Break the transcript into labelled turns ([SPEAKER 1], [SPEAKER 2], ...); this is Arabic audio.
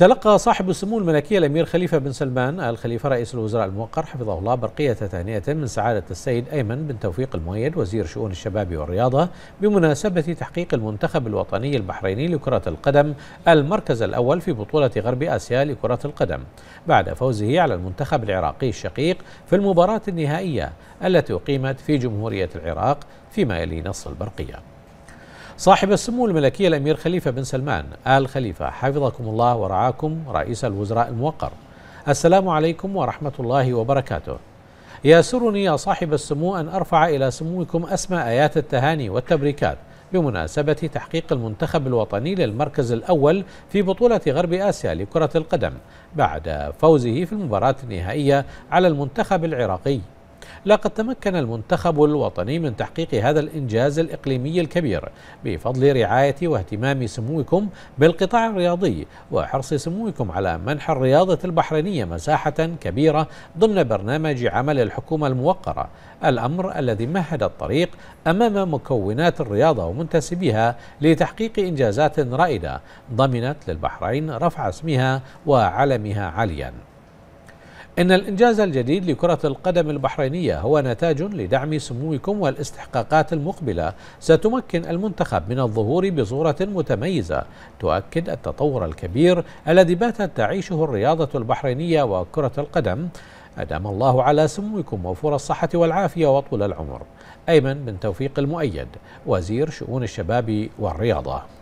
[SPEAKER 1] تلقى صاحب السمو الملكية الأمير خليفة بن سلمان آل خليفة رئيس الوزراء الموقر حفظه الله برقية ثانيه من سعادة السيد أيمن بن توفيق المؤيد وزير شؤون الشباب والرياضة بمناسبة تحقيق المنتخب الوطني البحريني لكرة القدم المركز الأول في بطولة غرب آسيا لكرة القدم بعد فوزه على المنتخب العراقي الشقيق في المباراة النهائية التي أقيمت في جمهورية العراق فيما يلي نص البرقية صاحب السمو الملكي الأمير خليفة بن سلمان آل خليفة حفظكم الله ورعاكم رئيس الوزراء الموقر السلام عليكم ورحمة الله وبركاته يسرني يا صاحب السمو أن أرفع إلى سموكم أسمى آيات التهاني والتبريكات بمناسبة تحقيق المنتخب الوطني للمركز الأول في بطولة غرب آسيا لكرة القدم بعد فوزه في المباراة النهائية على المنتخب العراقي لقد تمكن المنتخب الوطني من تحقيق هذا الإنجاز الإقليمي الكبير بفضل رعاية واهتمام سموكم بالقطاع الرياضي وحرص سموكم على منح الرياضة البحرينية مساحة كبيرة ضمن برنامج عمل الحكومة الموقرة الأمر الذي مهد الطريق أمام مكونات الرياضة ومنتسبيها لتحقيق إنجازات رائدة ضمنت للبحرين رفع اسمها وعلمها عالياً إن الإنجاز الجديد لكرة القدم البحرينية هو نتاج لدعم سموكم والاستحقاقات المقبلة ستمكن المنتخب من الظهور بصورة متميزة تؤكد التطور الكبير الذي باتت تعيشه الرياضة البحرينية وكرة القدم أدام الله على سموكم وفور الصحة والعافية وطول العمر أيمن بن توفيق المؤيد وزير شؤون الشباب والرياضة